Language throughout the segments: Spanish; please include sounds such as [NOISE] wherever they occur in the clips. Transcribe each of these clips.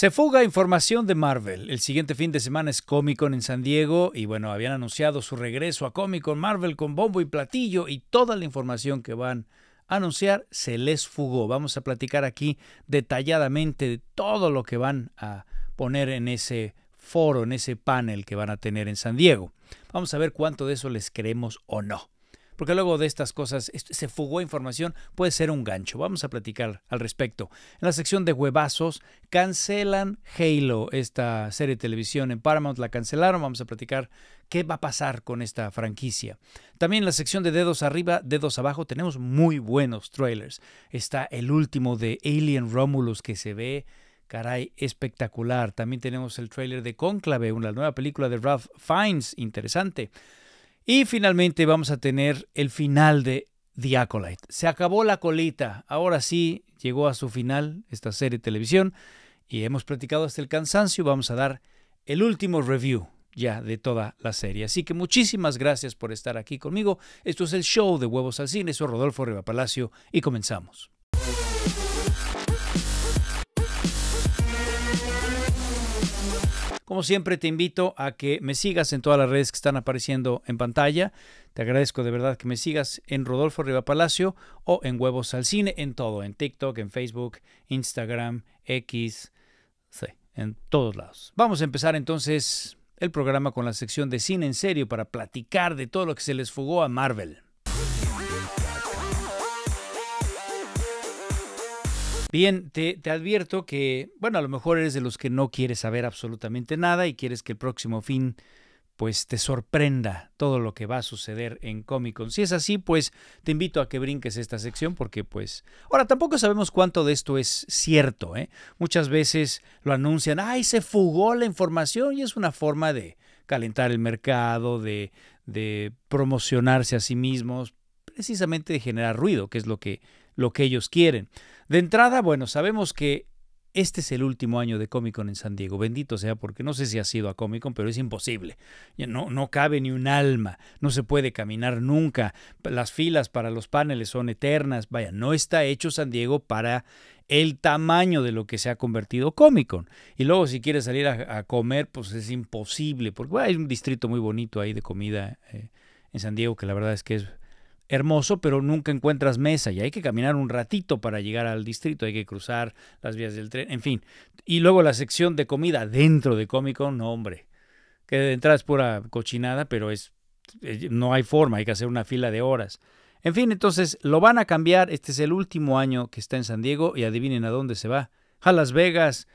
Se fuga información de Marvel. El siguiente fin de semana es Comic Con en San Diego y bueno, habían anunciado su regreso a Comic Con Marvel con bombo y platillo y toda la información que van a anunciar se les fugó. Vamos a platicar aquí detalladamente de todo lo que van a poner en ese foro, en ese panel que van a tener en San Diego. Vamos a ver cuánto de eso les creemos o no porque luego de estas cosas se fugó información, puede ser un gancho. Vamos a platicar al respecto. En la sección de huevazos, cancelan Halo, esta serie de televisión en Paramount, la cancelaron, vamos a platicar qué va a pasar con esta franquicia. También en la sección de dedos arriba, dedos abajo, tenemos muy buenos trailers. Está el último de Alien Romulus que se ve caray, espectacular. También tenemos el trailer de Conclave, una nueva película de Ralph Fiennes, interesante. Y finalmente vamos a tener el final de The Acolyte. Se acabó la colita. Ahora sí llegó a su final esta serie de televisión y hemos platicado hasta el cansancio. Vamos a dar el último review ya de toda la serie. Así que muchísimas gracias por estar aquí conmigo. Esto es el show de Huevos al Cine. Soy Rodolfo Riva Palacio y comenzamos. Como siempre, te invito a que me sigas en todas las redes que están apareciendo en pantalla. Te agradezco de verdad que me sigas en Rodolfo Riva Palacio o en Huevos al Cine, en todo, en TikTok, en Facebook, Instagram, X, en todos lados. Vamos a empezar entonces el programa con la sección de cine en serio para platicar de todo lo que se les fugó a Marvel. Bien, te, advierto que, bueno, a lo mejor eres de los que no quieres saber absolutamente nada y quieres que el próximo fin pues te sorprenda todo lo que va a suceder en Comic Con. Si es así, pues te invito a que brinques esta sección porque pues... Ahora, tampoco sabemos cuánto de esto es cierto, ¿eh? Muchas veces lo anuncian, ¡ay, se fugó la información! Y es una forma de calentar el mercado, de, de promocionarse a sí mismos, precisamente de generar ruido, que es lo que, lo que ellos quieren. De entrada, bueno, sabemos que este es el último año de Comic Con en San Diego. Bendito sea, porque no sé si ha sido a Comic Con, pero es imposible. No, no cabe ni un alma. No se puede caminar nunca. Las filas para los paneles son eternas. Vaya, no está hecho San Diego para el tamaño de lo que se ha convertido Comic Con. Y luego si quieres salir a, comer, pues es imposible, porque hay un distrito muy bonito ahí de comida eh, en San Diego que la verdad es que es hermoso, pero nunca encuentras mesa y hay que caminar un ratito para llegar al distrito, hay que cruzar las vías del tren, en fin. Y luego la sección de comida dentro de Comic Con, no hombre, que de entrada es pura cochinada, pero es eh, no hay forma, hay que hacer una fila de horas. En fin, entonces lo van a cambiar, este es el último año que está en San Diego y adivinen a dónde se va, a Las Vegas,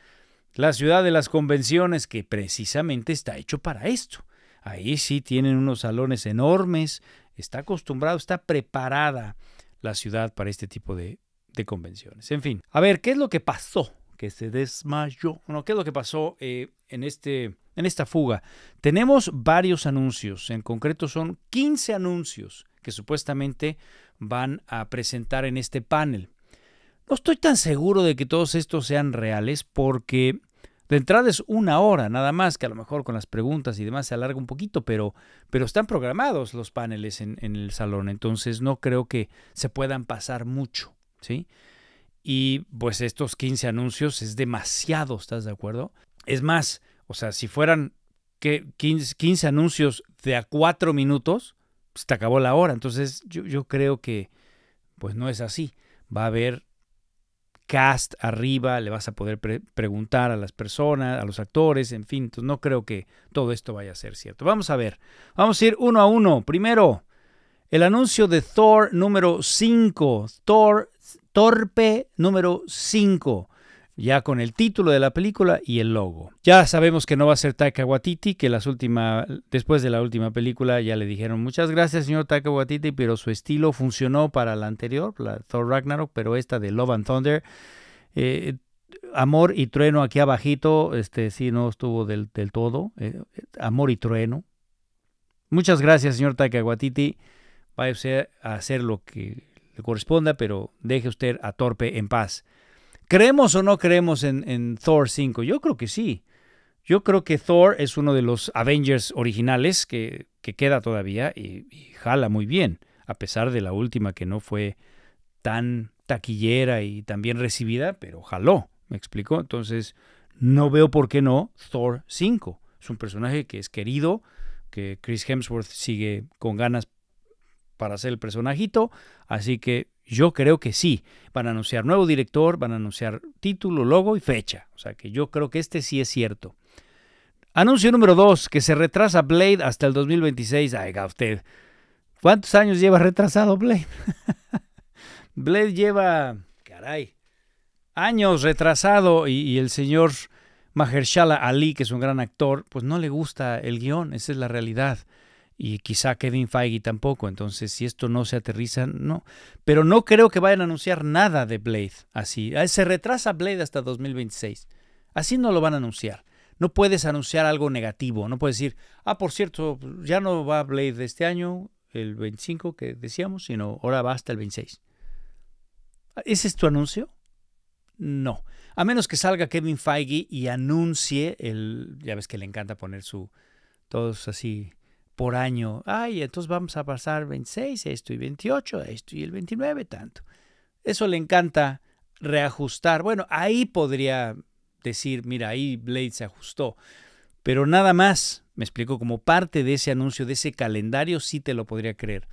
la ciudad de las convenciones que precisamente está hecho para esto. Ahí sí tienen unos salones enormes, está acostumbrado, está preparada la ciudad para este tipo de, convenciones. En fin, a ver, ¿qué es lo que pasó? Que se desmayó. Bueno, ¿qué es lo que pasó eh, en, este, en esta fuga? Tenemos varios anuncios, en concreto son 15 anuncios que supuestamente van a presentar en este panel. No estoy tan seguro de que todos estos sean reales porque de entrada es una hora nada más, que a lo mejor con las preguntas y demás se alarga un poquito, pero, pero están programados los paneles en, el salón, entonces no creo que se puedan pasar mucho, ¿sí? Y pues estos 15 anuncios es demasiado, ¿estás de acuerdo? Es más, o sea, si fueran 15, anuncios de a 4 minutos, pues te acabó la hora. Entonces yo, yo creo que pues no es así. Va a haber cast arriba, le vas a poder preguntar a las personas, a los actores, en fin, no creo que todo esto vaya a ser cierto. Vamos a ver, vamos a ir uno a uno. Primero, el anuncio de Thor número 5, Thor Torpe número 5 ya con el título de la película y el logo. Ya sabemos que no va a ser Taika Waititi, que las última, después de la última película ya le dijeron muchas gracias señor Taika Waititi, pero su estilo funcionó para la anterior, la Thor Ragnarok, pero esta de Love and Thunder, eh, Amor y Trueno aquí abajito, este sí no estuvo del, todo, eh, Amor y Trueno. Muchas gracias señor Taika Waititi, vaya a hacer lo que le corresponda, pero deje usted a Torpe en paz. ¿Creemos o no creemos en, Thor 5? Yo creo que sí. Yo creo que Thor es uno de los Avengers originales que, queda todavía y, jala muy bien, a pesar de la última que no fue tan taquillera y tan bien recibida, pero jaló, ¿me explico? Entonces, no veo por qué no Thor 5. Es un personaje que es querido, que Chris Hemsworth sigue con ganas para ser el personajito, así que yo creo que sí. Van a anunciar nuevo director, van a anunciar título, logo y fecha. O sea que yo creo que este sí es cierto. Anuncio número dos, que se retrasa Blade hasta el 2026. Ay, usted. ¿Cuántos años lleva retrasado Blade? [LAUGHS] Blade lleva, caray, años retrasado y, y el señor Mahershala Ali, que es un gran actor, pues no le gusta el guión, esa es la realidad y quizá Kevin Feige tampoco. Entonces, si esto no se aterriza, no. Pero no creo que vayan a anunciar nada de Blade así. Ah, se retrasa Blade hasta 2026. Así no lo van a anunciar. No puedes anunciar algo negativo. No puedes decir, ah, por cierto, ya no va Blade este año, el 25 que decíamos, sino ahora va hasta el 26. ¿Ese es tu anuncio? No. A menos que salga Kevin Feige y anuncie el. Ya ves que le encanta poner su. Todos así por año. Ay, entonces vamos a pasar 26, esto y 28, esto y el 29, tanto. Eso le encanta reajustar. Bueno, ahí podría decir, mira, ahí Blade se ajustó. Pero nada más, me explico, como parte de ese anuncio, de ese calendario, sí te lo podría creer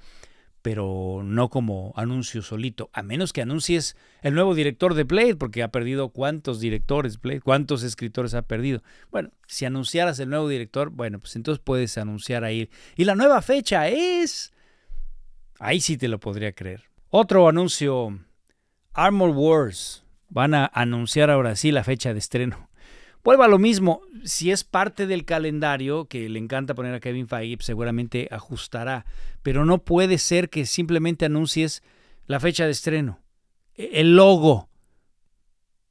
pero no como anuncio solito, a menos que anuncies el nuevo director de Blade, porque ha perdido cuántos directores Blade, cuántos escritores ha perdido. Bueno, si anunciaras el nuevo director, bueno, pues entonces puedes anunciar ahí. Y la nueva fecha es... Ahí sí te lo podría creer. Otro anuncio, Armor Wars. Van a anunciar ahora sí la fecha de estreno. Vuelva lo mismo, si es parte del calendario que le encanta poner a Kevin Feige, pues seguramente ajustará, pero no puede ser que simplemente anuncies la fecha de estreno, e, el logo.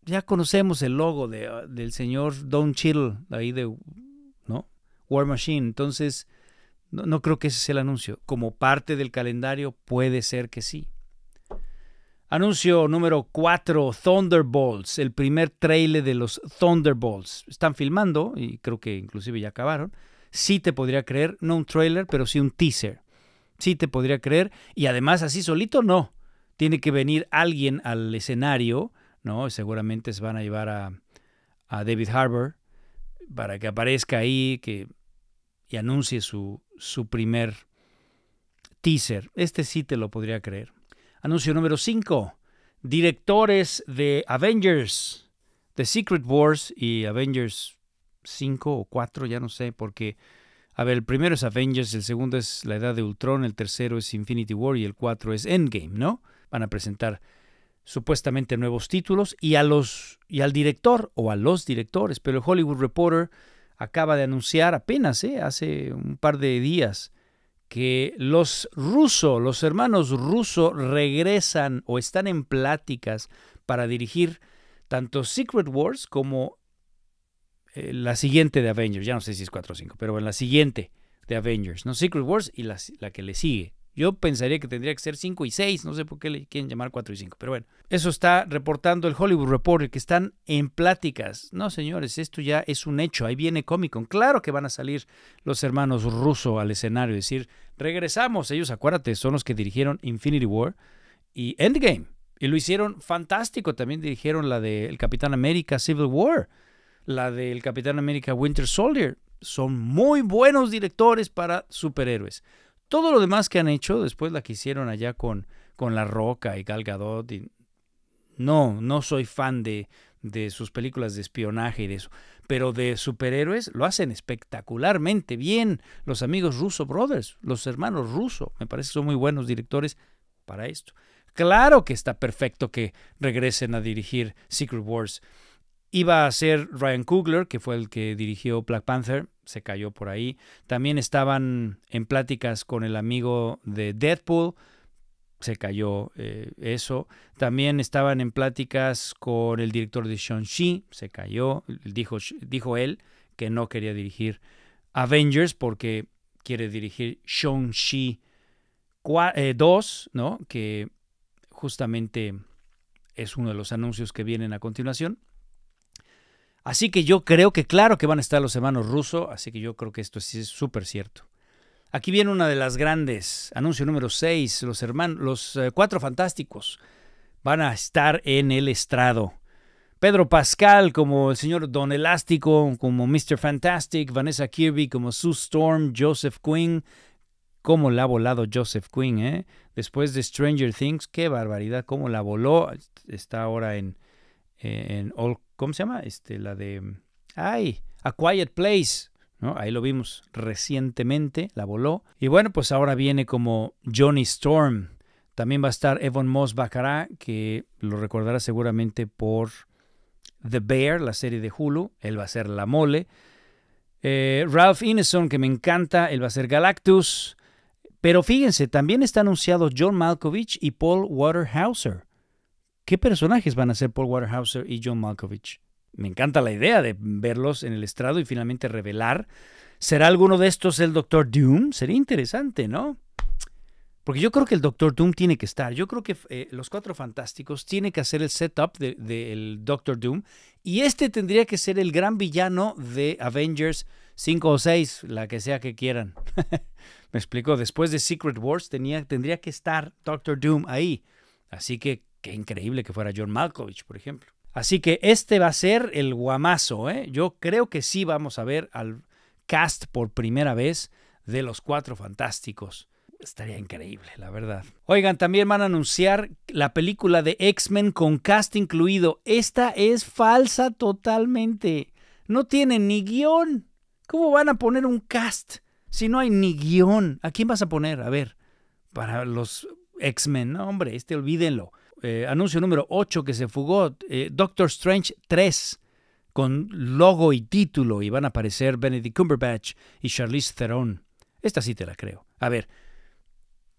Ya conocemos el logo ah, del señor Don Chill, ahí de ¿no? War Machine. Entonces, no, no creo que ese sea el anuncio. Como parte del calendario, puede ser que sí. Anuncio número 4, Thunderbolts, el primer trailer de los Thunderbolts. Están filmando y creo que inclusive ya acabaron. Sí te podría creer, no un trailer, pero sí un teaser. Sí te podría creer y además así solito no. Tiene que venir alguien al escenario, ¿no? Seguramente se van a llevar a, David Harbour para que aparezca ahí que, y anuncie su, su primer teaser. Este sí te lo podría creer. Anuncio número 5. Directores de Avengers, The Secret Wars y Avengers 5 o 4, ya no sé, porque, a ver, el primero es Avengers, el segundo es La Edad de Ultron, el tercero es Infinity War y el cuatro es Endgame, ¿no? Van a presentar supuestamente nuevos títulos y a los y al director o a los directores, pero el Hollywood Reporter acaba de anunciar apenas, ¿eh? hace un par de días, que los rusos, los hermanos rusos regresan o están en pláticas para dirigir tanto Secret Wars como eh, la siguiente de Avengers. Ya no sé si es 4 o 5, pero en la siguiente de Avengers, ¿no? Secret Wars y la que le sigue. Yo pensaría que tendría que ser 5 y 6, no sé por qué le quieren llamar 4 y 5, pero bueno. Eso está reportando el Hollywood Reporter, que están en pláticas. No, señores, esto ya es un hecho, ahí viene Comic Con. Claro que van a salir los hermanos rusos al escenario, y decir, regresamos. Ellos, acuérdate, son los que dirigieron Infinity War y Endgame. Y lo hicieron fantástico, también dirigieron la del Capitán América Civil War, la del Capitán América Winter Soldier. Son muy buenos directores para superhéroes. Todo lo demás que han hecho, después la que hicieron allá con, con La Roca y Gal Gadot, y... no, no soy fan de, de sus películas de espionaje y de eso. Pero de superhéroes lo hacen espectacularmente bien los amigos Russo Brothers, los hermanos Russo. Me parece que son muy buenos directores para esto. Claro que está perfecto que regresen a dirigir Secret Wars Iba a ser Ryan Coogler, que fue el que dirigió Black Panther, se cayó por ahí. También estaban en pláticas con el amigo de Deadpool, se cayó eh, eso. También estaban en pláticas con el director de Shang-Chi, se cayó. Dijo, dijo él que no quería dirigir Avengers porque quiere dirigir Shang-Chi 2, eh, ¿no? Que justamente es uno de los anuncios que vienen a continuación. Así que yo creo que claro que van a estar los hermanos rusos, así que yo creo que esto sí es súper cierto. Aquí viene una de las grandes, anuncio número 6, los, hermanos, los eh, cuatro fantásticos van a estar en el estrado. Pedro Pascal como el señor Don Elástico, como Mr. Fantastic, Vanessa Kirby como Sue Storm, Joseph Quinn, cómo la ha volado Joseph Quinn, ¿eh? Después de Stranger Things, qué barbaridad, cómo la voló. Está ahora en, eh, en All ¿Cómo se llama? Este, la de. ¡Ay! A Quiet Place. ¿no? Ahí lo vimos recientemente, la voló. Y bueno, pues ahora viene como Johnny Storm. También va a estar Evan Moss Baccarat, que lo recordará seguramente por The Bear, la serie de Hulu. Él va a ser La Mole. Eh, Ralph Ineson, que me encanta, él va a ser Galactus. Pero fíjense, también está anunciado John Malkovich y Paul Waterhouser. ¿Qué personajes van a ser Paul Waterhouse y John Malkovich? Me encanta la idea de verlos en el estrado y finalmente revelar. ¿Será alguno de estos el Doctor Doom? Sería interesante, ¿no? Porque yo creo que el Doctor Doom tiene que estar. Yo creo que eh, los Cuatro Fantásticos tienen que hacer el setup del Doctor Doom. Y este tendría que ser el gran villano de Avengers 5 o 6, la que sea que quieran. [LAUGHS] Me explico, después de Secret Wars tendría que estar Doctor Doom ahí. Así que Qué increíble que fuera John Malkovich, por ejemplo. Así que este va a ser el guamazo, ¿eh? Yo creo que sí vamos a ver al cast por primera vez de los Cuatro Fantásticos. Estaría increíble, la verdad. Oigan, también van a anunciar la película de X-Men con cast incluido. Esta es falsa totalmente. No tiene ni guión. ¿Cómo van a poner un cast si no hay ni guión? ¿A quién vas a poner? A ver, para los X-Men. No, hombre, este olvídenlo. Eh, anuncio número 8 que se fugó, eh, Doctor Strange 3, con logo y título, y van a aparecer Benedict Cumberbatch y Charlize Theron. Esta sí te la creo. A ver,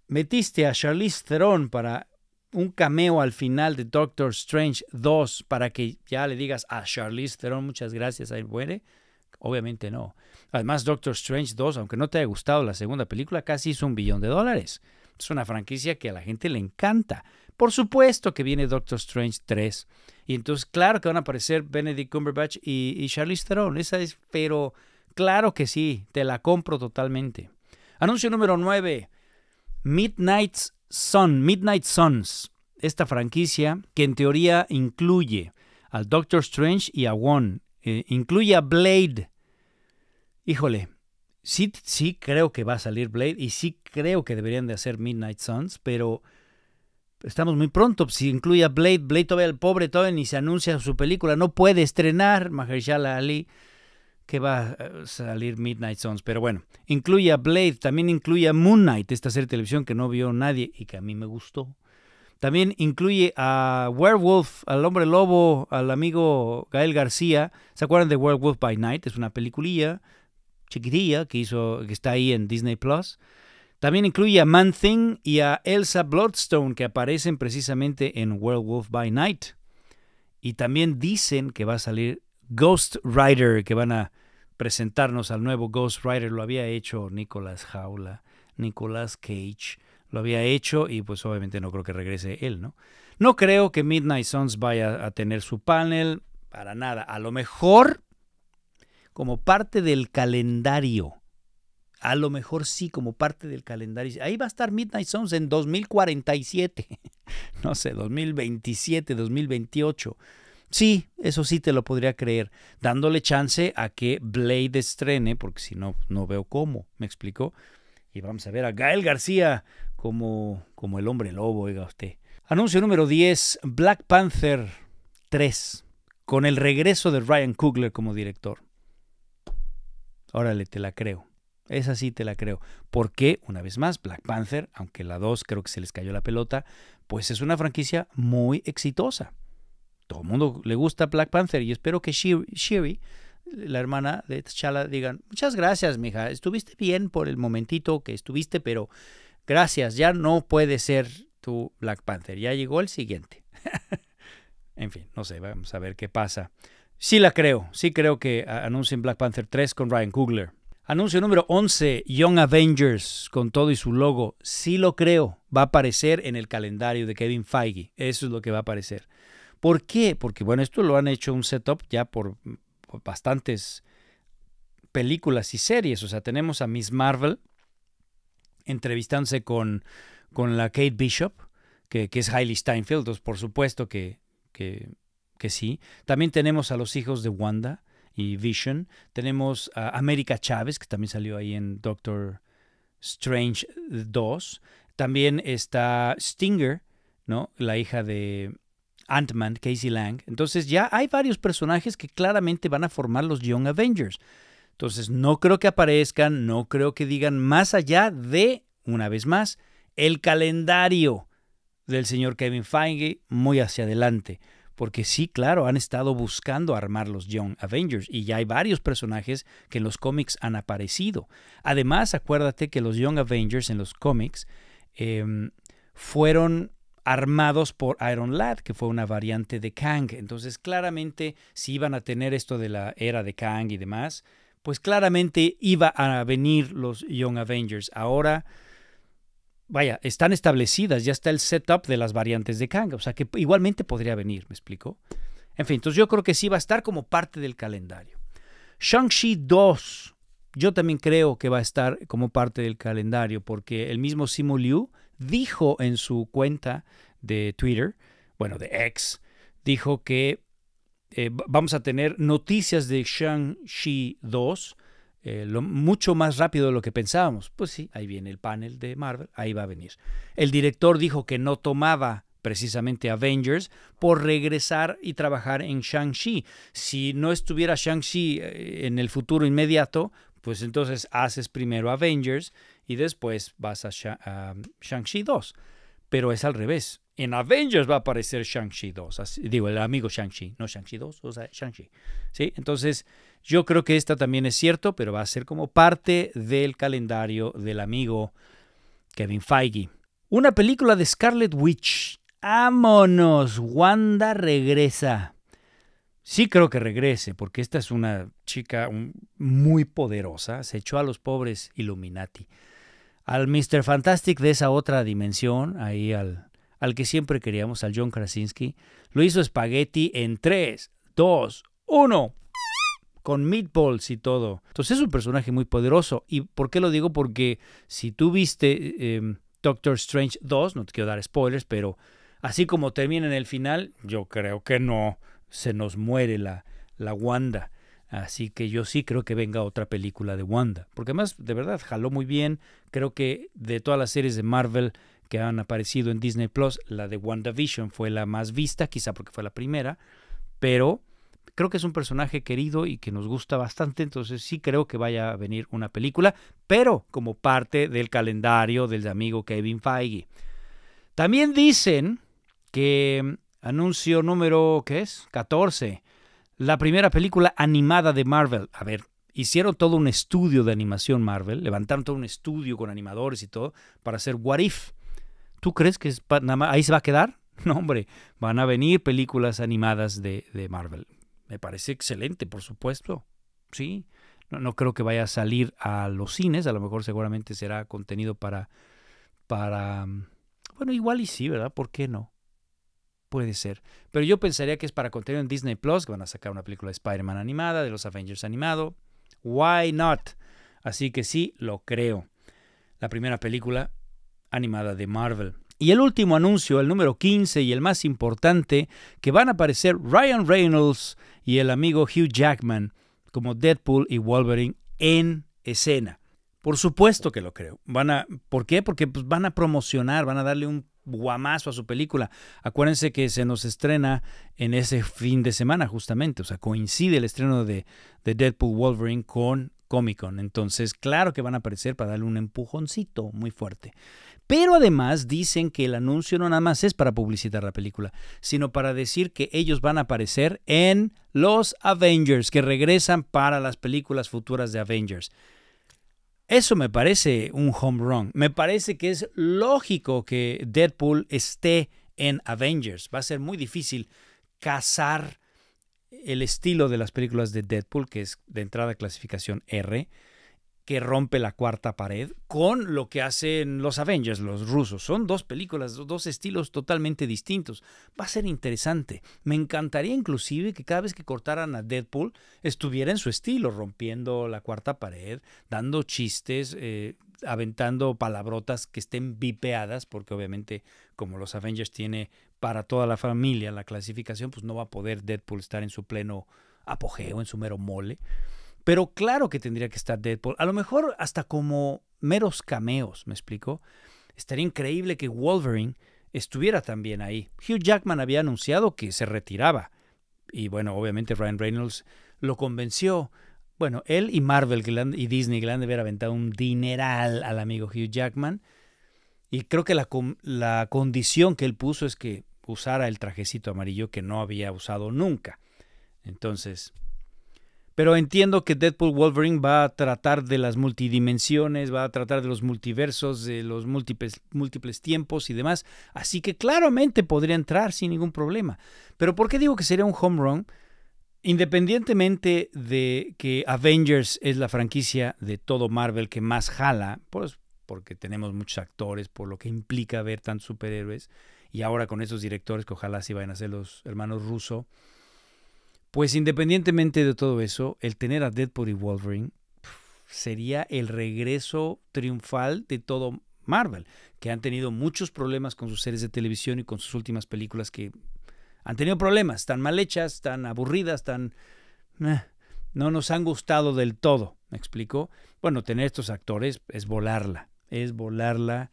metiste a Charlize Theron para un cameo al final de Doctor Strange 2 para que ya le digas a Charlize Theron muchas gracias, ahí muere. Obviamente no. Además, Doctor Strange 2, aunque no te haya gustado la segunda película, casi hizo un billón de dólares. Es una franquicia que a la gente le encanta. Por supuesto que viene Doctor Strange 3. Y entonces, claro que van a aparecer Benedict Cumberbatch y, y Charlize Theron. Esa es, pero claro que sí, te la compro totalmente. Anuncio número 9. Midnight Sun, Midnight Suns. Esta franquicia que en teoría incluye al Doctor Strange y a Wong. Eh, incluye a Blade. Híjole, sí, sí creo que va a salir Blade y sí creo que deberían de hacer Midnight Suns, pero estamos muy pronto. Si incluye a Blade, Blade todavía el pobre todavía ni se anuncia su película, no puede estrenar Mahershala Ali que va a salir Midnight Suns, pero bueno, incluye a Blade, también incluye a Moon Knight, esta serie de televisión que no vio nadie y que a mí me gustó. También incluye a Werewolf, al hombre lobo, al amigo Gael García. ¿Se acuerdan de Werewolf by Night? Es una peliculilla chiquitilla que hizo, que está ahí en Disney Plus. También incluye a Man Thing y a Elsa Bloodstone, que aparecen precisamente en Werewolf by Night. Y también dicen que va a salir Ghost Rider, que van a presentarnos al nuevo Ghost Rider. Lo había hecho Nicolas Jaula, Nicolas Cage. Lo había hecho y pues obviamente no creo que regrese él, ¿no? No creo que Midnight Suns vaya a tener su panel, para nada. A lo mejor como parte del calendario. A lo mejor sí, como parte del calendario. Ahí va a estar Midnight Suns en 2047. [LAUGHS] No sé, 2027, 2028. Sí, eso sí te lo podría creer, dándole chance a que Blade estrene, porque si no, no veo cómo, me explicó. Y vamos a ver a Gael García como, como el hombre lobo, oiga usted. Anuncio número 10, Black Panther 3, con el regreso de Ryan Coogler como director. Órale, te la creo. Esa sí te la creo. Porque, una vez más, Black Panther, aunque la 2 creo que se les cayó la pelota, pues es una franquicia muy exitosa. Todo el mundo le gusta Black Panther y espero que Shiri, la hermana de T'Challa, digan, muchas gracias, mija, estuviste bien por el momentito que estuviste, pero gracias, ya no puede ser tu Black Panther, ya llegó el siguiente. [LAUGHS] en fin, no sé, vamos a ver qué pasa Sí la creo, sí creo que ah, anuncien Black Panther 3 con Ryan Coogler. Anuncio número 11, Young Avengers con todo y su logo. Sí lo creo, va a aparecer en el calendario de Kevin Feige. Eso es lo que va a aparecer. ¿Por qué? Porque bueno, esto lo han hecho un setup ya por, bastantes películas y series. O sea, tenemos a Miss Marvel entrevistándose con, con la Kate Bishop, que, es Hailey Steinfeld. por supuesto que que sí. También tenemos a los hijos de Wanda y Vision. Tenemos a América Chávez, que también salió ahí en Doctor Strange 2. También está Stinger, ¿no? La hija de Ant-Man, Casey Lang. Entonces ya hay varios personajes que claramente van a formar los Young Avengers. Entonces no creo que aparezcan, no creo que digan más allá de, una vez más, el calendario del señor Kevin Feige muy hacia adelante. Porque sí, claro, han estado buscando armar los Young Avengers y ya hay varios personajes que en los cómics han aparecido. Además, acuérdate que los Young Avengers en los cómics em, fueron armados por Iron Lad, que fue una variante de Kang. Entonces, claramente, si iban a tener esto de la era de Kang y demás, pues claramente iba a venir los Young Avengers. Ahora vaya, están establecidas, ya está el setup de las variantes de Kang, o sea que igualmente podría venir, ¿me explico? En fin, entonces yo creo que sí va a estar como parte del calendario. Shang-Chi 2, yo también creo que va a estar como parte del calendario, porque el mismo Simu Liu dijo en su cuenta de Twitter, bueno, de X, dijo que eh, vamos a tener noticias de Shang-Chi 2 eh, mucho más rápido de lo que pensábamos. Pues sí, ahí viene el panel de Marvel, ahí va a venir. El director dijo que no tomaba precisamente Avengers por regresar y trabajar en Shang-Chi. Si no estuviera Shang-Chi eh, en el futuro inmediato, pues entonces haces primero Avengers y después vas a, Shang-Chi 2. Pero es al revés. En Avengers va a aparecer Shang-Chi 2. digo, el amigo Shang-Chi, no Shang-Chi 2, o sea, Shang-Chi. ¿Sí? Entonces, yo creo que esta también es cierto, pero va a ser como parte del calendario del amigo Kevin Feige. Una película de Scarlet Witch. ¡Vámonos! Wanda regresa. Sí creo que regrese, porque esta es una chica muy poderosa. Se echó a los pobres Illuminati. Al Mr. Fantastic de esa otra dimensión, ahí al, al que siempre queríamos, al John Krasinski, lo hizo Spaghetti en 3, 2, 1 con meatballs y todo. Entonces es un personaje muy poderoso. ¿Y por qué lo digo? Porque si tú viste em, Doctor Strange 2, no te quiero dar spoilers, pero así como termina en el final, yo creo que no, se nos muere la, la Wanda. Así que yo sí creo que venga otra película de Wanda. Porque además, de verdad, jaló muy bien. Creo que de todas las series de Marvel que han aparecido en Disney Plus, la de WandaVision fue la más vista, quizá porque fue la primera. Pero creo que es un personaje querido y que nos gusta bastante, entonces sí creo que vaya a venir una película, pero como parte del calendario del amigo Kevin Feige. También dicen que anuncio número, ¿qué es? 14, la primera película animada de Marvel. A ver, hicieron todo un estudio de animación Marvel, levantaron todo un estudio con animadores y todo para hacer What If. ¿Tú crees que es, nada ahí se va a quedar? [LAUGHS] No, hombre, van a venir películas animadas de, de Marvel. Me parece excelente, por supuesto. Sí, no, creo que vaya a salir a los cines, a lo mejor seguramente será contenido para, para, mm, bueno, igual y sí, ¿verdad? ¿Por qué no? Puede ser. Pero yo pensaría que es para contenido en Disney Plus, que van a sacar una película de Spider-Man animada, de los Avengers animado. Why not? Así que sí, lo creo. La primera película animada de Marvel. Y el último anuncio, el número 15 y el más importante, que van a aparecer Ryan Reynolds y el amigo Hugh Jackman como Deadpool y Wolverine en escena. Por supuesto que lo creo. Van a, ¿Por qué? Porque pues, van a promocionar, van a darle un guamazo a su película. Acuérdense que se nos estrena en ese fin de semana justamente, o sea, coincide el estreno de, de Deadpool Wolverine con Comic Con. Entonces, claro que van a aparecer para darle un empujoncito muy fuerte. Pero además dicen que el anuncio no nada más es para publicitar la película, sino para decir que ellos van a aparecer en los Avengers, que regresan para las películas futuras de Avengers. Eso me parece un home run. Me parece que es lógico que Deadpool esté en Avengers. Va a ser muy difícil cazar el estilo de las películas de Deadpool, que es de entrada clasificación R que rompe la cuarta pared con lo que hacen los Avengers, los rusos. Son dos películas, dos estilos totalmente distintos. Va a ser interesante. Me encantaría inclusive que cada vez que cortaran a Deadpool estuviera en su estilo, rompiendo la cuarta pared, dando chistes, eh, aventando palabrotas que estén vipeadas, porque obviamente como los Avengers tiene para toda la familia la clasificación, pues no va a poder Deadpool estar en su pleno apogeo, en su mero mole. Pero claro que tendría que estar Deadpool. A lo mejor hasta como meros cameos, ¿me explico? Estaría increíble que Wolverine estuviera también ahí. Hugh Jackman había anunciado que se retiraba. Y bueno, obviamente Ryan Reynolds lo convenció. Bueno, él y Marvel y Disney le haber aventado un dineral al amigo Hugh Jackman. Y creo que la, la condición que él puso es que usara el trajecito amarillo que no había usado nunca. Entonces, pero entiendo que Deadpool Wolverine va a tratar de las multidimensiones, va a tratar de los multiversos, de los múltiples, múltiples tiempos y demás. Así que claramente podría entrar sin ningún problema. Pero ¿por qué digo que sería un home run? Independientemente de que Avengers es la franquicia de todo Marvel que más jala, pues porque tenemos muchos actores, por lo que implica ver tantos superhéroes, y ahora con esos directores que ojalá sí vayan a ser los hermanos Russo, pues independientemente de todo eso, el tener a Deadpool y Wolverine sería el regreso triunfal de todo Marvel, que han tenido muchos problemas con sus series de televisión y con sus últimas películas que han tenido problemas, tan mal hechas, tan aburridas, tan... Eh, no nos han gustado del todo, ¿me explico? Bueno, tener estos actores es volarla, es volarla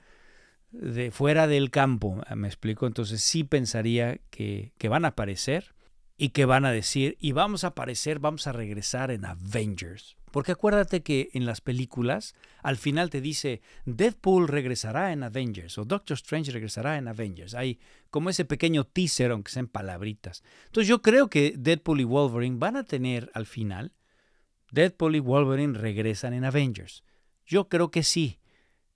de fuera del campo, ¿me explico? Entonces sí pensaría que van a aparecer, y que van a decir, y vamos a aparecer, vamos a regresar en Avengers. Porque acuérdate que en las películas al final te dice Deadpool regresará en Avengers o Doctor Strange regresará en Avengers. Hay como ese pequeño teaser, aunque sean palabritas. Entonces yo creo que Deadpool y Wolverine van a tener al final, Deadpool y Wolverine regresan en Avengers. Yo creo que sí.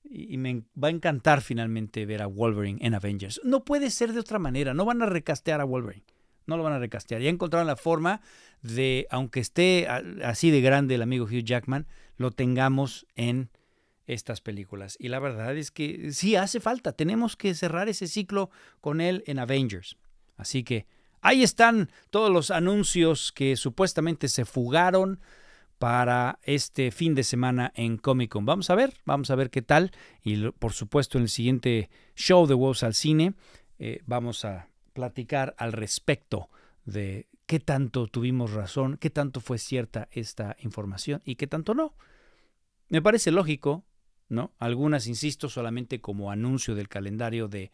Y me va a encantar finalmente ver a Wolverine en Avengers. No puede ser de otra manera, no van a recastear a Wolverine. No lo van a recastear. Ya encontraron la forma de, aunque esté así de grande el amigo Hugh Jackman, lo tengamos en estas películas. Y la verdad es que sí hace falta. Tenemos que cerrar ese ciclo con él en Avengers. Así que ahí están todos los anuncios que supuestamente se fugaron para este fin de semana en Comic Con. Vamos a ver, vamos a ver qué tal. Y por supuesto en el siguiente show de Wolves al Cine eh, vamos a platicar al respecto de qué tanto tuvimos razón, qué tanto fue cierta esta información y qué tanto no. Me parece lógico, ¿no? Algunas, insisto, solamente como anuncio del calendario de,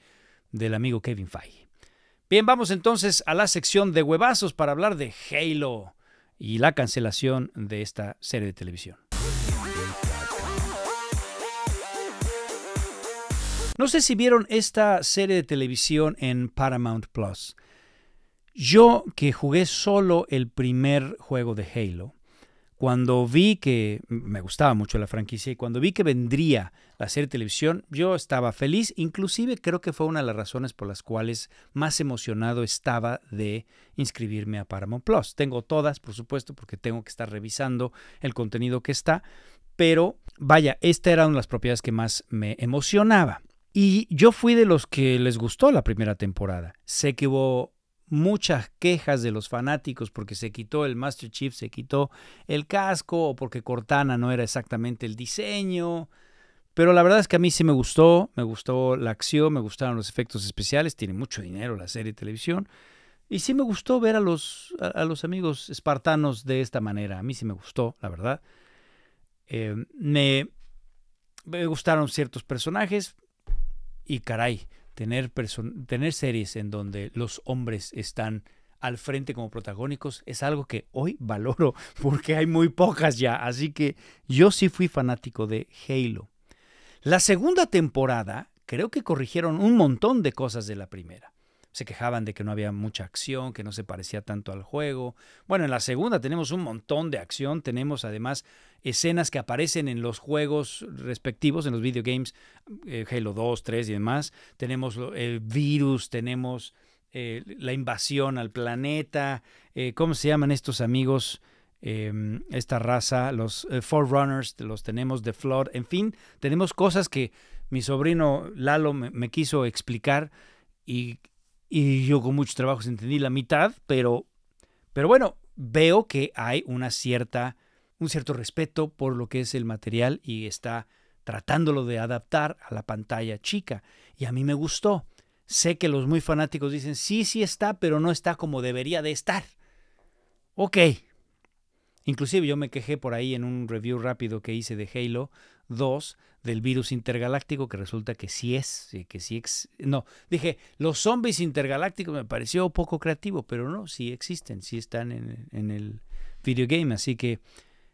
del amigo Kevin Feige. Bien, vamos entonces a la sección de huevazos para hablar de Halo y la cancelación de esta serie de televisión. No sé si vieron esta serie de televisión en Paramount Plus. Yo que jugué solo el primer juego de Halo, cuando vi que me gustaba mucho la franquicia y cuando vi que vendría la serie de televisión, yo estaba feliz. Inclusive creo que fue una de las razones por las cuales más emocionado estaba de inscribirme a Paramount Plus. Tengo todas, por supuesto, porque tengo que estar revisando el contenido que está. Pero vaya, esta era una de las propiedades que más me emocionaba. Y yo fui de los que les gustó la primera temporada. se que muchas quejas de los fanáticos porque se quitó el Master Chief, se quitó el casco o porque Cortana no era exactamente el diseño. Pero la verdad es que a mí sí me gustó, me gustó la acción, me gustaron los efectos especiales, tiene mucho dinero la serie de televisión. Y sí me gustó ver a los, a, los amigos espartanos de esta manera, a mí sí me gustó, la verdad. Eh, me, me gustaron ciertos personajes, y caray, tener, tener series en donde los hombres están al frente como protagónicos es algo que hoy [LAUGHS] valoro porque hay muy pocas ya. Así que yo sí fui fanático de Halo. La segunda temporada creo que corrigieron un montón de cosas de la primera se quejaban de que no había mucha acción, que no se parecía tanto al juego. Bueno, en la segunda tenemos un montón de acción, tenemos además escenas que aparecen en los juegos respectivos, en los videogames, eh, Halo 2, 3 y demás. Tenemos el virus, tenemos eh, la invasión al planeta, eh, ¿cómo se llaman estos amigos? Em, esta raza, los Forerunners, los tenemos, de Flood, en fin, tenemos cosas que mi sobrino Lalo me quiso explicar y y yo con muchos trabajos entendí la mitad, pero, pero bueno, veo que hay una cierta, un cierto respeto por lo que es el material y está tratándolo de adaptar a la pantalla chica. Y a mí me gustó. Sé que los muy fanáticos dicen, sí, sí está, pero no está como debería de estar. Ok, Inclusive yo me quejé por ahí en un review rápido que hice de Halo 2 del virus intergaláctico, que resulta que sí es, eh, que sí ex... No, dije, los zombies intergalácticos me pareció poco creativo, pero no, sí existen, sí están en, en el videogame. Así que,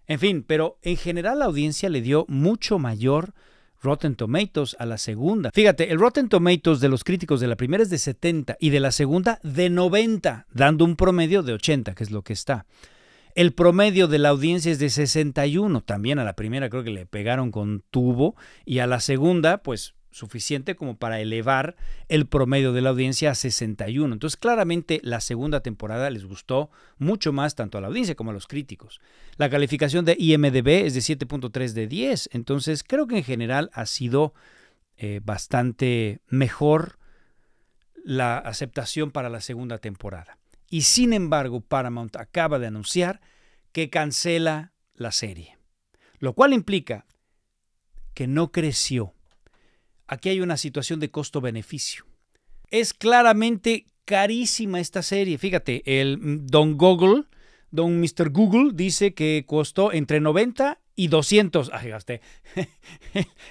en fin, pero en general la audiencia le dio mucho mayor... Rotten Tomatoes a la segunda. Fíjate, el Rotten Tomatoes de los críticos de la primera es de 70 y de la segunda de 90, dando un promedio de 80, que es lo que está. El promedio de la audiencia es de 61. También a la primera creo que le pegaron con tubo y a la segunda, pues suficiente como para elevar el promedio de la audiencia a 61. Entonces, claramente la segunda temporada les gustó mucho más tanto a la audiencia como a los críticos. La calificación de IMDB es de 7.3 de 10, entonces creo que en general ha sido eh, bastante mejor la aceptación para la segunda temporada. Y sin embargo, Paramount acaba de anunciar que cancela la serie, lo cual implica que no creció. Aquí hay una situación de costo-beneficio. Es claramente carísima esta serie. Fíjate, el mm, Don Google, Don Mr. Google dice que costó entre 90 y 200, ay, gasté [LAUGHS]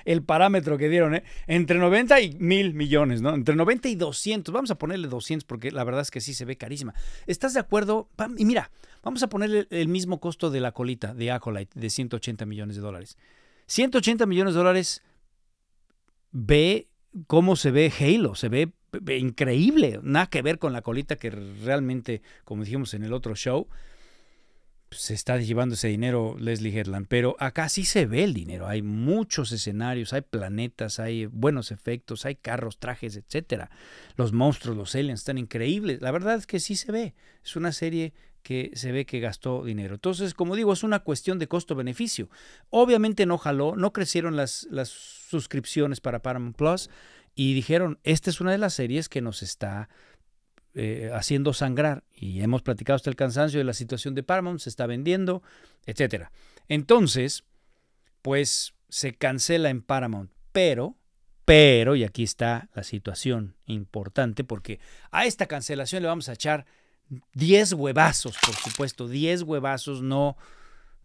el parámetro que dieron, ¿eh? entre 90 y mil millones, ¿no? Entre 90 y 200, vamos a ponerle 200 porque la verdad es que sí se ve carísima. ¿Estás de acuerdo? Y mira, vamos a ponerle el mismo costo de la colita de Acolyte de 180 millones de dólares. 180 millones de dólares, ve cómo se ve Halo, se ve increíble, nada que ver con la colita que realmente, como dijimos en el otro show, se pues, está llevando ese dinero Leslie Herland, pero acá sí se ve el dinero. Hay muchos escenarios, hay planetas, hay buenos efectos, hay carros, trajes, etcétera. Los monstruos, los aliens están increíbles. La verdad es que sí se ve. Es una serie que se ve que gastó dinero. Entonces, como digo, es una cuestión de costo-beneficio. Obviamente no jaló, no crecieron las, las suscripciones para Paramount Plus y dijeron, esta es una de las series que nos está eh, haciendo sangrar, y hemos platicado hasta el cansancio de la situación de Paramount, se está vendiendo, etc. Entonces, pues se cancela en Paramount, pero, pero, y aquí está la situación importante, porque a esta cancelación le vamos a echar 10 huevazos, por supuesto, 10 huevazos, no,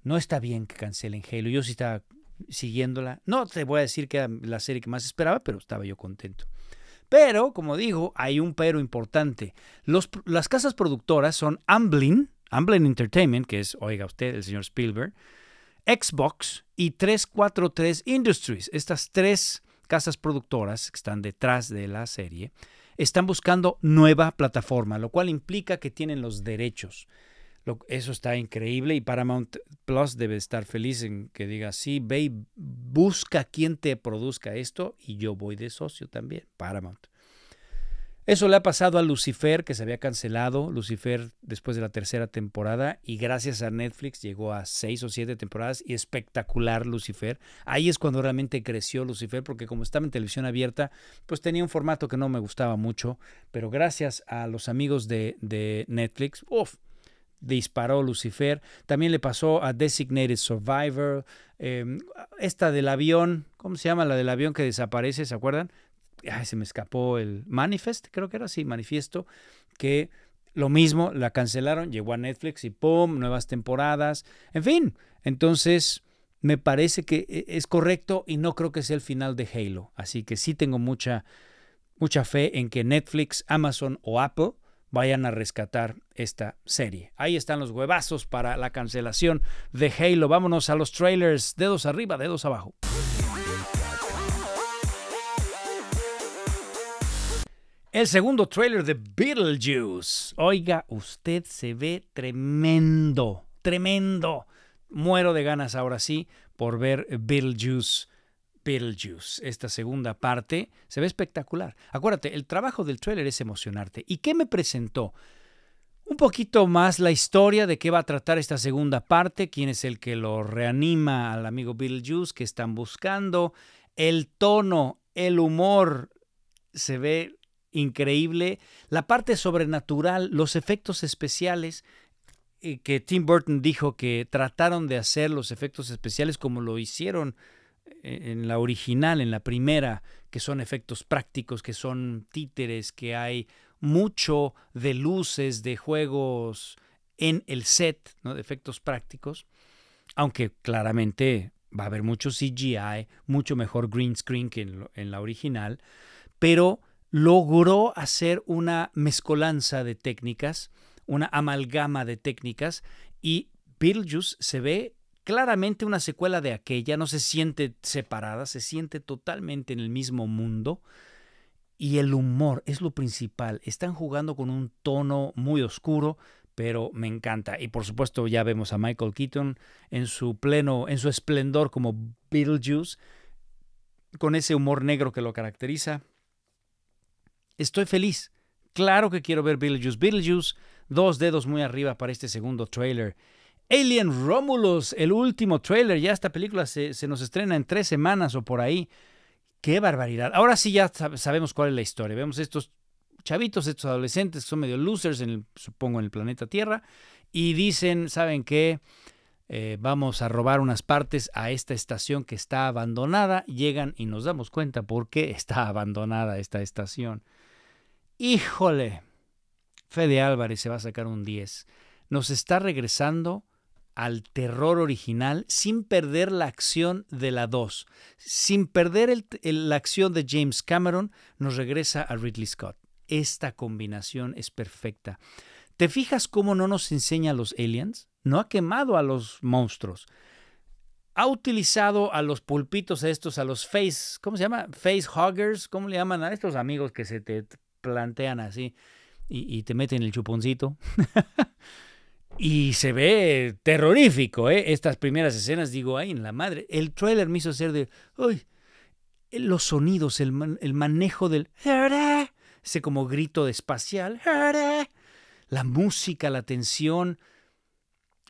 no está bien que cancelen Halo, yo sí estaba siguiéndola, no te voy a decir que era la serie que más esperaba, pero estaba yo contento. Pero, como digo, hay un pero importante. las casas productoras son Amblin, Amblin Entertainment, que es, oiga usted, el señor Spielberg, Xbox y 343 Industries. Estas tres casas productoras que están detrás de la serie están buscando nueva plataforma, lo cual implica que tienen los derechos eso está increíble y Paramount Plus debe estar feliz en que diga, sí, ve busca quien te produzca esto y yo voy de socio también, Paramount. Eso le ha pasado a Lucifer, que se había cancelado, Lucifer después de la tercera temporada, y gracias a Netflix llegó a seis o siete temporadas y espectacular Lucifer. Ahí es cuando realmente creció Lucifer, porque como estaba en televisión abierta, pues tenía un formato que no me gustaba mucho, pero gracias a los amigos de, de Netflix, uff, disparó Lucifer. También le pasó a Designated Survivor. Em, esta del avión, ¿cómo se llama? La del avión que desaparece, ¿se acuerdan? se me escapó el Manifest, creo que era así, Manifiesto, que lo mismo, la cancelaron, llegó a Netflix y ¡pum! Nuevas temporadas. En fin, entonces me parece que e, es correcto y no creo que sea el final de Halo. Así que sí tengo mucha, mucha fe en que Netflix, Amazon o Apple vayan a rescatar esta serie. Ahí están los huevazos para la cancelación de Halo. Vámonos a los trailers, dedos arriba, dedos abajo. El segundo trailer de Beetlejuice. Oiga, usted se ve tremendo, tremendo. Muero de ganas ahora sí por ver Beetlejuice Beetlejuice, esta segunda parte, se ve espectacular. Acuérdate, el trabajo del trailer es emocionarte. ¿Y qué me presentó? Un poquito más la historia de qué va a tratar esta segunda parte, quién es el que lo reanima al amigo Bill Beetlejuice que están buscando, el tono, el humor, se ve increíble, la parte sobrenatural, los efectos especiales, eh, que Tim Burton dijo que trataron de hacer los efectos especiales como lo hicieron e-, en la original, en la primera, que son efectos prácticos, que son títeres, que hay mucho de luces, de juegos en el set, ¿no? de efectos prácticos, aunque claramente va a haber mucho CGI, mucho mejor green screen que en, la original, pero logró hacer una mezcolanza de técnicas, una amalgama de técnicas, y Beetlejuice se ve claramente una secuela de aquella, no se siente separada, se siente totalmente en el mismo mundo. Y el humor es lo principal. Están jugando con un tono muy oscuro, pero me encanta. Y por supuesto ya vemos a Michael Keaton en su pleno, en su esplendor como Beetlejuice, con ese humor negro que lo caracteriza. Estoy feliz. Claro que quiero ver Beetlejuice. Beetlejuice, dos dedos muy arriba para este segundo trailer. Alien Romulus, el último trailer. Ya esta película se, nos estrena en tres semanas o por ahí. Qué barbaridad. Ahora sí ya sabemos cuál es la historia. Vemos estos chavitos, estos adolescentes que son medio losers, supongo, en el planeta Tierra. Y dicen, ¿saben qué? Eh, vamos a robar unas partes a esta estación que está abandonada. Llegan y nos damos cuenta por qué está abandonada esta estación. Híjole, Fede Álvarez se va a sacar un 10. Nos está regresando al terror original sin perder la acción de la 2. Sin perder la acción de James Cameron, nos regresa a Ridley Scott. Esta combinación es perfecta. ¿Te fijas cómo no nos enseña a los aliens? No ha quemado a los monstruos. Ha utilizado a los pulpitos a estos, a los face, ¿cómo se llama? Face huggers, ¿cómo le llaman a estos amigos que se te plantean así y, y te meten el chuponcito? [LAUGHS] Y se ve terrorífico, ¿eh? Estas primeras escenas, digo, ay, en la madre. El trailer me hizo hacer de, los sonidos, el, manejo del, ese como grito de espacial, la música, la tensión.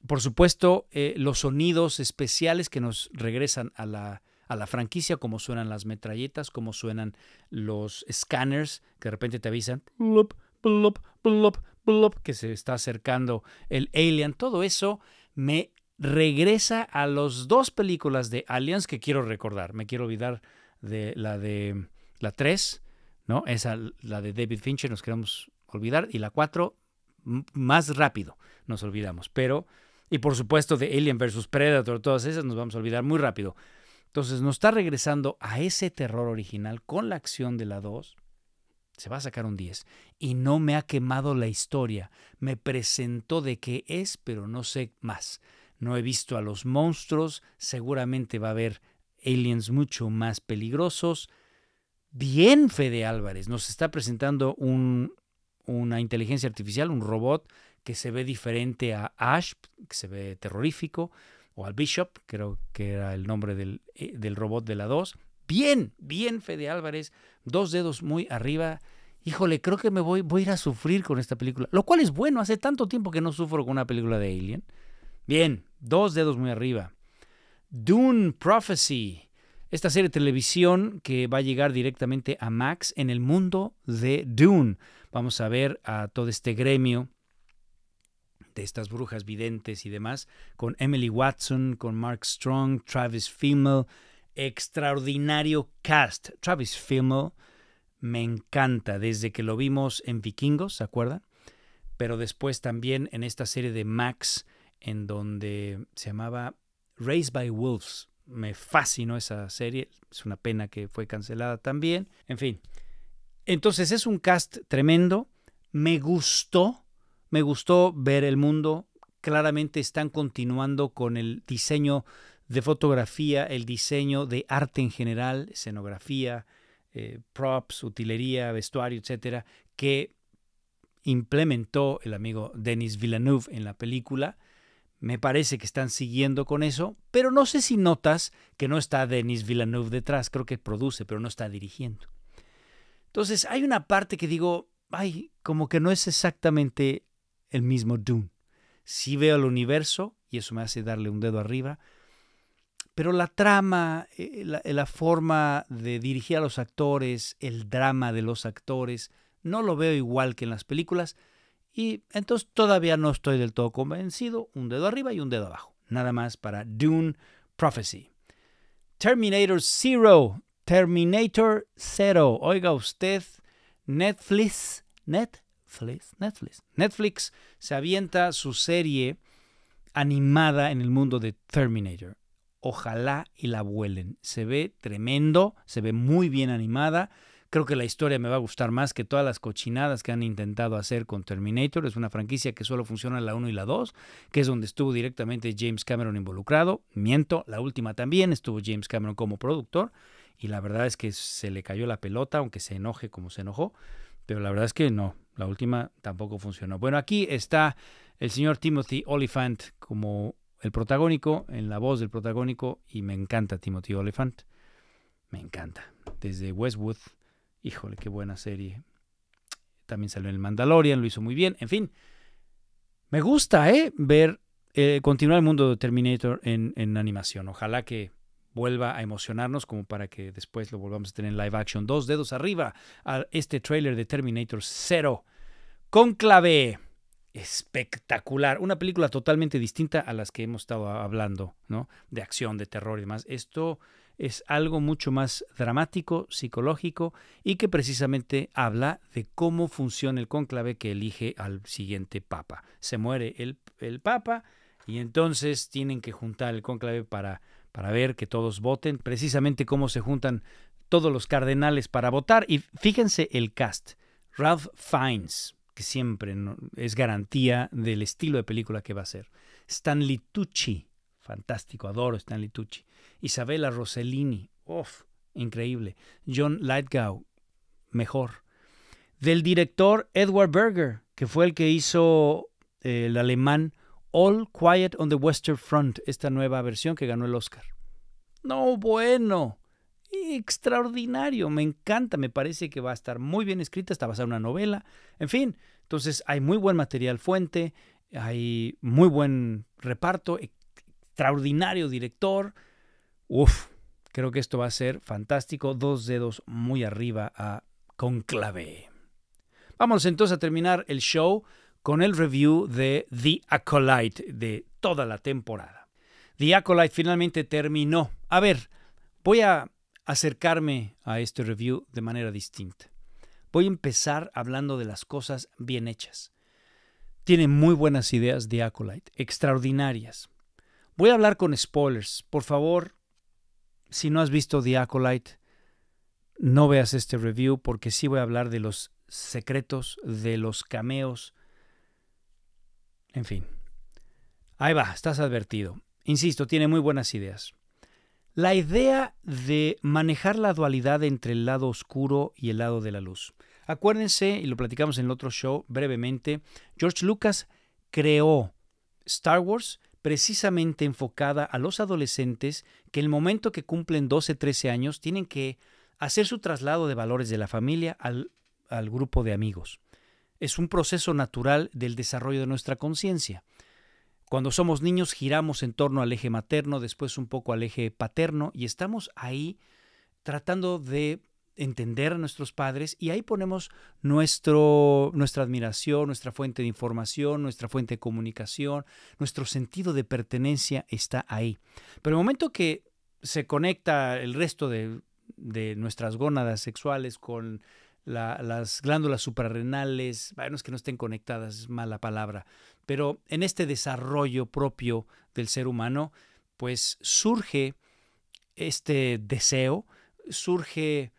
Por supuesto, eh, los sonidos especiales que nos regresan a la, franquicia, como suenan las metralletas, como suenan los scanners, que de repente te avisan, que se está acercando el alien, todo eso me regresa a las dos películas de Aliens que quiero recordar. Me quiero olvidar de la de la 3, ¿no? Esa, la de David Fincher, nos queremos olvidar. Y la 4, más rápido nos olvidamos. Pero, y por supuesto de Alien vs. Predator, todas esas nos vamos a olvidar muy rápido. Entonces nos está regresando a ese terror original con la acción de la 2 se va a sacar un 10. Y no me ha quemado la historia. Me presentó de qué es, pero no sé más. No he visto a los monstruos. Seguramente va a haber aliens mucho más peligrosos. Bien, Fede Álvarez. Nos está presentando una inteligencia artificial, un robot que se ve diferente a Ash, que se ve terrorífico, o al Bishop, creo que era el nombre del, eh, del robot de la 2 Bien, bien, Fede Álvarez, dos dedos muy arriba. Híjole, creo que me voy, voy a ir a sufrir con esta película. Lo cual es bueno, hace tanto tiempo que no sufro con una película de Alien. Bien, dos dedos muy arriba. Dune Prophecy, esta serie de televisión que va a llegar directamente a Max en el mundo de Dune. Vamos a ver a todo este gremio de estas brujas videntes y demás, con Emily Watson, con Mark Strong, Travis Fimmel, extraordinario cast. Travis Fimmel me encanta desde que lo vimos en Vikingos, ¿se acuerdan? Pero después también en esta serie de Max, en donde se llamaba Raised by Wolves. Me fascinó esa serie, es una pena que fue cancelada también. En fin, entonces es un cast tremendo, me gustó, me gustó ver el mundo. Claramente están continuando con el diseño de fotografía, el diseño de arte en general, escenografía, eh, props, utilería, vestuario, etcétera, que implementó el amigo Denis Villeneuve en la película. Me parece que están siguiendo con eso, pero no sé si notas que no está Denis Villeneuve detrás, creo que produce, pero no está dirigiendo. Entonces, hay una parte que digo, ay, como que no es exactamente el mismo Dune. Si veo el universo, y eso me hace darle un dedo arriba, pero la trama, eh, la, forma de dirigir a los actores, el drama de los actores, no lo veo igual que en las películas. Y entonces todavía no estoy del todo convencido. Un dedo arriba y un dedo abajo. Nada más para Dune Prophecy. Terminator Zero. Terminator Zero. Oiga usted, Netflix. Netflix. Netflix. Netflix se avienta su serie animada en el mundo de Terminator ojalá y la vuelen. Se ve tremendo, se ve muy bien animada. Creo que la historia me va a gustar más que todas las cochinadas que han intentado hacer con Terminator. Es una franquicia que solo funciona en la 1 y la 2, que es donde estuvo directamente James Cameron involucrado. Miento, la última también estuvo James Cameron como productor. Y la verdad es que se le cayó la pelota, aunque se enoje como se enojó. Pero la verdad es que no, la última tampoco funcionó. Bueno, aquí está el señor Timothy Oliphant como el protagónico, en la voz del protagónico, y me encanta Timothy Oliphant. Me encanta. Desde Westwood, híjole, qué buena serie. También salió en El Mandalorian, lo hizo muy bien. En fin, me gusta, ¿eh? Ver, eh, continuar el mundo de Terminator en, animación. Ojalá que vuelva a emocionarnos como para que después lo volvamos a tener en live action. Dos dedos arriba a este trailer de Terminator 0. clave espectacular, una película totalmente distinta a las que hemos estado hablando, ¿no? De acción, de terror y demás. Esto es algo mucho más dramático, psicológico y que precisamente habla de cómo funciona el cónclave que elige al siguiente papa. Se muere el, papa y entonces tienen que juntar el cónclave para, para ver que todos voten, precisamente cómo se juntan todos los cardenales para votar. Y fíjense el cast. Ralph Fiennes, que siempre es garantía del estilo de película que va a ser. Stanley Tucci, fantástico, adoro Stanley Tucci. Isabella Rossellini, uff, increíble. John Lightgow, mejor. Del director Edward Berger, que fue el que hizo eh, el alemán All Quiet on the Western Front, esta nueva versión que ganó el Oscar. No, bueno extraordinario, me encanta, me parece que va a estar muy bien escrita, está basada en una novela, en fin, entonces hay muy buen material fuente, hay muy buen reparto, extraordinario director, uf creo que esto va a ser fantástico, dos dedos muy arriba a Conclave. Vamos entonces a terminar el show con el review de The Acolyte de toda la temporada. The Acolyte finalmente terminó. A ver, voy a acercarme a este review de manera distinta. Voy a empezar hablando de las cosas bien hechas. Tiene muy buenas ideas de Acolyte, extraordinarias. Voy a hablar con spoilers. Por favor, si no has visto The Acolyte, no veas este review porque sí voy a hablar de los secretos, de los cameos. En fin. Ahí va, estás advertido. Insisto, tiene muy buenas ideas. La idea de manejar la dualidad entre el lado oscuro y el lado de la luz. Acuérdense, y lo platicamos en el otro show brevemente, George Lucas creó Star Wars precisamente enfocada a los adolescentes que el momento que cumplen 12, 13 años tienen que hacer su traslado de valores de la familia al, al grupo de amigos. Es un proceso natural del desarrollo de nuestra conciencia. Cuando somos niños giramos en torno al eje materno, después un poco al eje paterno y estamos ahí tratando de entender a nuestros padres y ahí ponemos nuestro, nuestra admiración, nuestra fuente de información, nuestra fuente de comunicación, nuestro sentido de pertenencia está ahí. Pero el momento que se conecta el resto de nuestras gónadas sexuales con las glándulas suprarrenales, bueno, es que no estén conectadas, es mala palabra, pero en este desarrollo propio del ser humano, pues surge este deseo, surge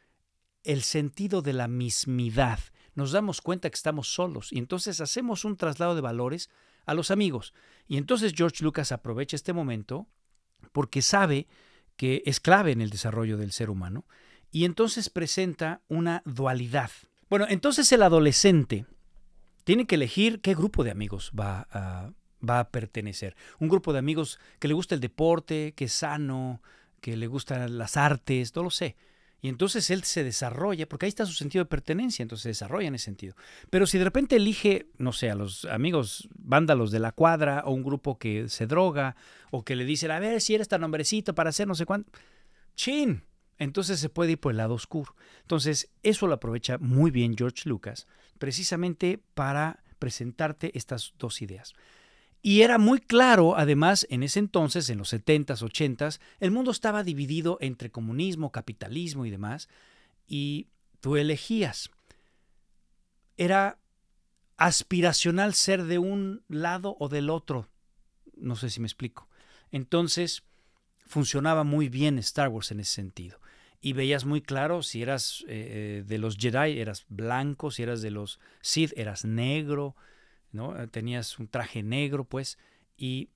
el sentido de la mismidad. Nos damos cuenta que estamos solos y entonces hacemos un traslado de valores a los amigos. Y entonces George Lucas aprovecha este momento porque sabe que es clave en el desarrollo del ser humano y entonces presenta una dualidad. Bueno, entonces el adolescente tiene que elegir qué grupo de amigos va a, pertenecer. Un grupo de amigos que le gusta el deporte, que es sano, que le gustan las artes, no lo sé. Y entonces él se desarrolla, porque ahí está su sentido de pertenencia, entonces se desarrolla en ese sentido. Pero si de repente elige, no sé, a los amigos vándalos de la cuadra o un grupo que se droga o que le dicen, a ver si eres tan hombrecito para hacer no sé cuánto, chin, entonces se puede ir por el lado oscuro. Entonces eso lo aprovecha muy bien George Lucas precisamente para presentarte estas dos ideas. Y era muy claro, además, en ese entonces, en los 70s, 80s, el mundo estaba dividido entre comunismo, capitalismo y demás, y tú elegías. Era aspiracional ser de un lado o del otro. No sé si me explico. Entonces, funcionaba muy bien Star Wars en ese sentido y veías muy claro si eras eh, eh, de los Jedi, eras blanco, si eras de los Sith, eras negro, ¿no? Eh, tenías un traje negro, pues, y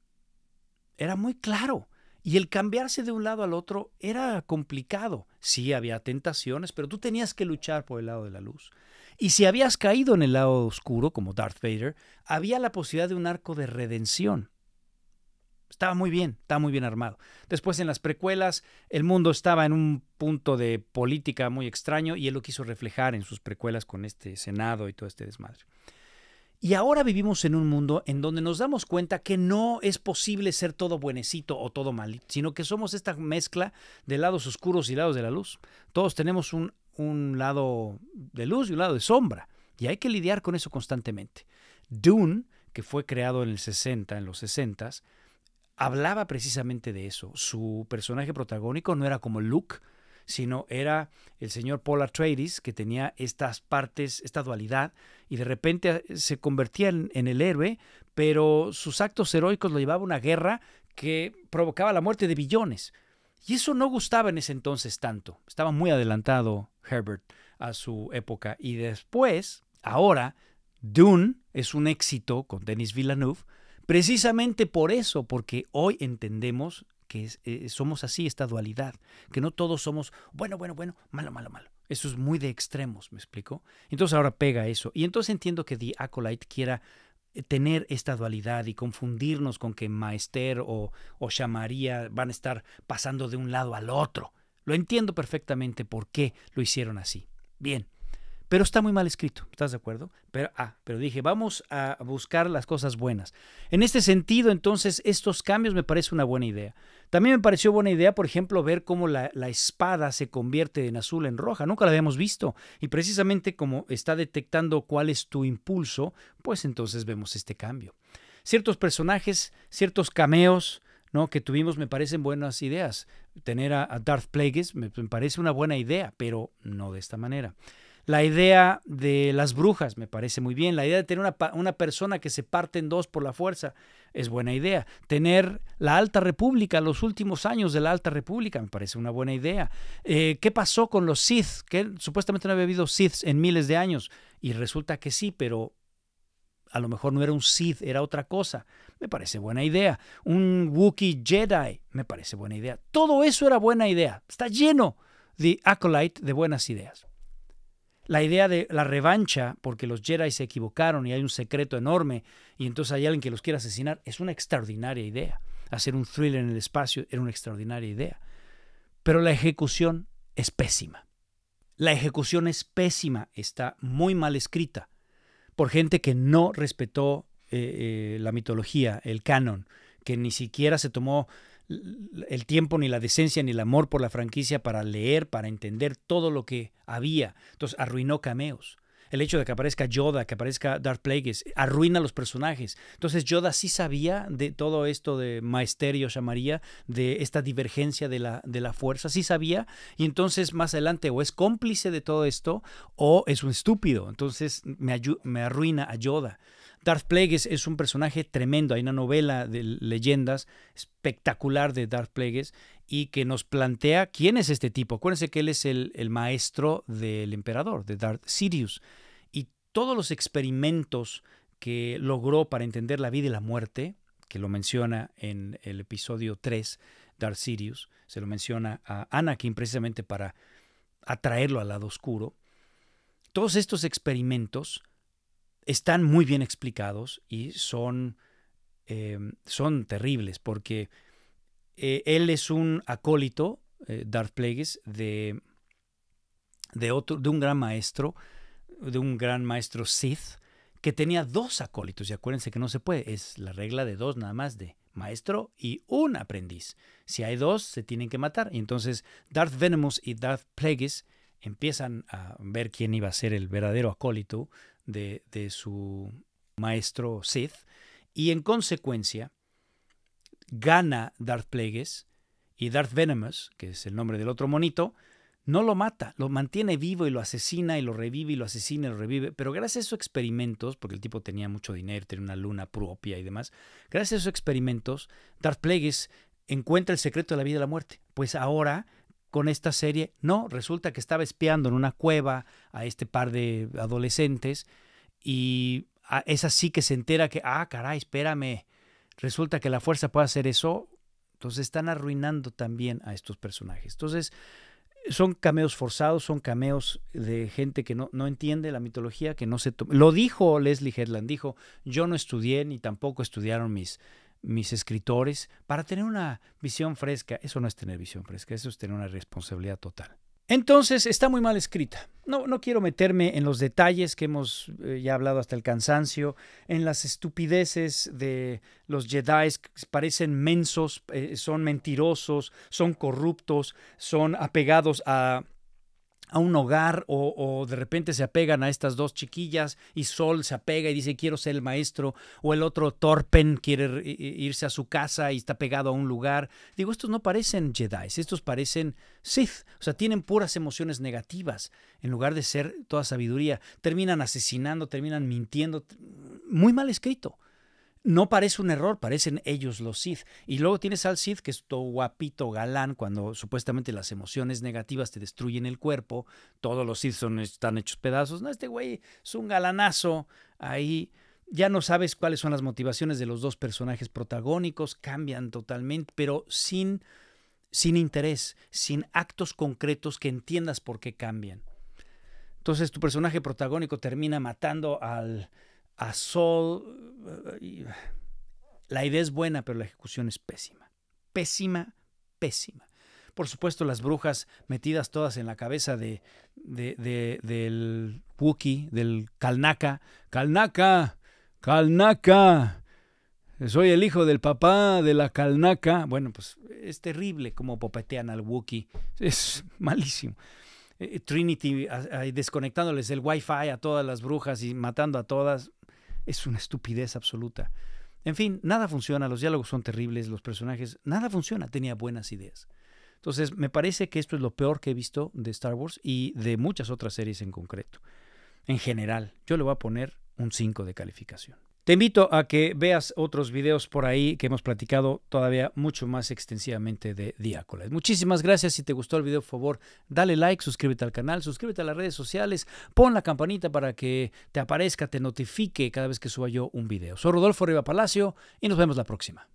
era muy claro. Y el cambiarse de un lado al otro era complicado. Sí, había tentaciones, pero tú tenías que luchar por el lado de la luz. Y si habías caído en el lado oscuro, como Darth Vader, había la posibilidad de un arco de redención. Estaba muy bien, estaba muy bien armado. Después en las precuelas, el mundo estaba en un punto de política muy extraño y él lo quiso reflejar en sus precuelas con este Senado y todo este desmadre. Y ahora vivimos en un mundo en donde nos damos cuenta que no es posible ser todo buenecito o todo mal, sino que somos esta mezcla de lados oscuros y lados de la luz. Todos tenemos un, un lado de luz y un lado de sombra. Y hay que lidiar con eso constantemente. Dune, que fue creado en el 60, en los 60s, hablaba precisamente de eso. Su personaje protagónico no era como Luke, sino era el señor Paul Atreides que tenía estas partes, esta dualidad, y de repente eh, se convertía en, el héroe, pero sus actos heroicos lo llevaba a una guerra que provocaba la muerte de billones. Y eso no gustaba en ese entonces tanto. Estaba muy adelantado Herbert a su época. Y después, ahora, Dune es un éxito con Denis Villeneuve Precisamente por eso, porque hoy entendemos que eh, somos así, esta dualidad, que no todos somos bueno, bueno, bueno, malo, malo, malo. Eso es muy de extremos, ¿me explico? Entonces ahora pega eso. Y entonces entiendo que The Acolyte quiera eh, tener esta dualidad y confundirnos con que Maester o, o Shamaría van a estar pasando de un lado al otro. Lo entiendo perfectamente por qué lo hicieron así. Bien, pero está muy mal escrito, ¿estás de acuerdo? Pero, ah, pero dije, vamos a buscar las cosas buenas. En este sentido, entonces, estos cambios me parece una buena idea. También me pareció buena idea, por ejemplo, ver cómo la, espada se convierte en azul en roja. Nunca la habíamos visto. Y precisamente como está detectando cuál es tu impulso, pues entonces vemos este cambio. Ciertos personajes, ciertos cameos, ¿no? que tuvimos me parecen buenas ideas. Tener a, Darth Plagueis me, parece una buena idea, pero no de esta manera. La idea de las brujas me parece muy bien. La idea de tener una, persona que se parte en dos por la fuerza es buena idea. Tener la Alta República, los últimos años de la Alta República, me parece una buena idea. Eh, ¿Qué pasó con los Sith? Que supuestamente no había habido Sith en miles de años. Y resulta que sí, pero a lo mejor no era un Sith, era otra cosa. Me parece buena idea. Un Wookiee Jedi, me parece buena idea. Todo eso era buena idea. Está lleno de Acolyte de buenas ideas la idea de la revancha, porque los Jedi se equivocaron y hay un secreto enorme, y entonces hay alguien que los quiere asesinar, es una extraordinaria idea. Hacer un thriller en el espacio era una extraordinaria idea. Pero la ejecución es pésima. La ejecución es pésima, está muy mal escrita por gente que no respetó eh, eh, la mitología, el canon, que ni siquiera se tomó el tiempo, ni la decencia, ni el amor por la franquicia para leer, para entender todo lo que había. Entonces arruinó cameos. El hecho de que aparezca Yoda, que aparezca Darth Plagueis, arruina los personajes. Entonces Yoda sí sabía de todo esto de Maesterio, llamaría, de esta divergencia de la, de la fuerza, sí sabía. Y entonces más adelante o es cómplice de todo esto o es un estúpido. Entonces me, me arruina a Yoda. Darth Plagueis es un personaje tremendo. Hay una novela de leyendas espectacular de Darth Plagueis y que nos plantea quién es este tipo. Acuérdense que él es el, maestro del emperador, de Darth Sirius. Y todos los experimentos que logró para entender la vida y la muerte, que lo menciona en el episodio 3, Darth Sirius, se lo menciona a Anakin precisamente para atraerlo al lado oscuro. Todos estos experimentos están muy bien explicados y son, eh, son terribles, porque eh, él es un acólito, eh, Darth Plagueis, de, de, otro, de un gran maestro, de un gran maestro Sith, que tenía dos acólitos, y acuérdense que no se puede, es la regla de dos nada más, de maestro y un aprendiz. Si hay dos, se tienen que matar. Y entonces Darth Venomous y Darth Plagueis empiezan a ver quién iba a ser el verdadero acólito de, su maestro Sith, y en consecuencia gana Darth Plagueis y Darth Venomous, que es el nombre del otro monito, no lo mata, lo mantiene vivo y lo asesina y lo revive y lo asesina y lo revive. Pero gracias a esos experimentos, porque el tipo tenía mucho dinero, tenía una luna propia y demás, gracias a esos experimentos, Darth Plagueis encuentra el secreto de la vida y la muerte. Pues ahora con esta serie. No, resulta que estaba espiando en una cueva a este par de adolescentes y es así que se entera que, ah, caray, espérame, resulta que la fuerza puede hacer eso. Entonces están arruinando también a estos personajes. Entonces son cameos forzados, son cameos de gente que no, no entiende la mitología, que no se... Lo dijo Leslie Headland, dijo, yo no estudié ni tampoco estudiaron mis mis escritores, para tener una visión fresca. Eso no es tener visión fresca, eso es tener una responsabilidad total. Entonces está muy mal escrita. No, no quiero meterme en los detalles que hemos eh, ya hablado hasta el cansancio, en las estupideces de los Jedi que parecen mensos, eh, son mentirosos, son corruptos, son apegados a a un hogar o, o, de repente se apegan a estas dos chiquillas y Sol se apega y dice quiero ser el maestro o el otro Torpen quiere irse a su casa y está pegado a un lugar. Digo, estos no parecen Jedi, estos parecen Sith, o sea, tienen puras emociones negativas en lugar de ser toda sabiduría. Terminan asesinando, terminan mintiendo, muy mal escrito no parece un error, parecen ellos los Sith. Y luego tienes al Sith, que es todo guapito, galán, cuando supuestamente las emociones negativas te destruyen el cuerpo, todos los Sith son, están hechos pedazos. No, este güey es un galanazo ahí. Ya no sabes cuáles son las motivaciones de los dos personajes protagónicos, cambian totalmente, pero sin, sin interés, sin actos concretos que entiendas por qué cambian. Entonces tu personaje protagónico termina matando al, a Sol. Eh, la idea es buena, pero la ejecución es pésima. Pésima, pésima. Por supuesto, las brujas metidas todas en la cabeza de, de, del Wookiee, del Kalnaka. ¡Kalnaka! ¡Kalnaka! Soy el hijo del papá de la Kalnaka. Bueno, pues es terrible cómo popetean al Wookiee. Es malísimo. Eh, Trinity desconectándoles el wifi a todas las brujas y matando a todas es una estupidez absoluta. En fin, nada funciona, los diálogos son terribles, los personajes, nada funciona, tenía buenas ideas. Entonces, me parece que esto es lo peor que he visto de Star Wars y de muchas otras series en concreto. En general, yo le voy a poner un 5 de calificación. Te invito a que veas otros videos por ahí que hemos platicado todavía mucho más extensivamente de Diácolas. Muchísimas gracias. Si te gustó el video, por favor, dale like, suscríbete al canal, suscríbete a las redes sociales, pon la campanita para que te aparezca, te notifique cada vez que suba yo un video. Soy Rodolfo Riva Palacio y nos vemos la próxima.